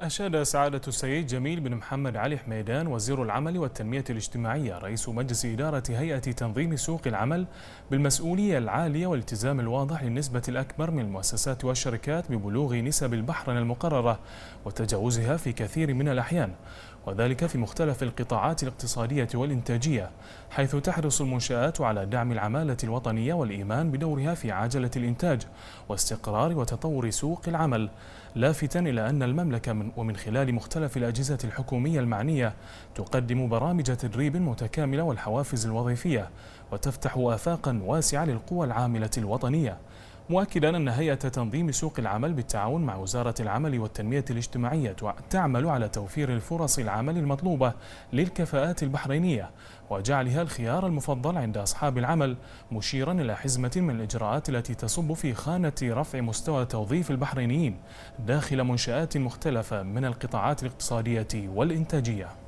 أشاد سعادة السيد جميل بن محمد علي حميدان وزير العمل والتنمية الاجتماعية رئيس مجلس إدارة هيئة تنظيم سوق العمل بالمسؤولية العالية والالتزام الواضح للنسبة الأكبر من المؤسسات والشركات ببلوغ نسب البحرنة المقررة وتجاوزها في كثير من الأحيان وذلك في مختلف القطاعات الاقتصادية والإنتاجية حيث تحرص المنشآت على دعم العمالة الوطنية والإيمان بدورها في عجلة الإنتاج واستقرار وتطور سوق العمل لافتا إلى أن المملكة من ومن خلال مختلف الأجهزة الحكومية المعنية تقدم برامج تدريب متكاملة والحوافز الوظيفية وتفتح آفاقا واسعة للقوى العاملة الوطنية مؤكدا أن هيئة تنظيم سوق العمل بالتعاون مع وزارة العمل والتنمية الاجتماعية تعمل على توفير الفرص العمل المطلوبة للكفاءات البحرينية وجعلها الخيار المفضل عند أصحاب العمل مشيرا إلى حزمة من الإجراءات التي تصب في خانة رفع مستوى توظيف البحرينيين داخل منشآت مختلفة من القطاعات الاقتصادية والإنتاجية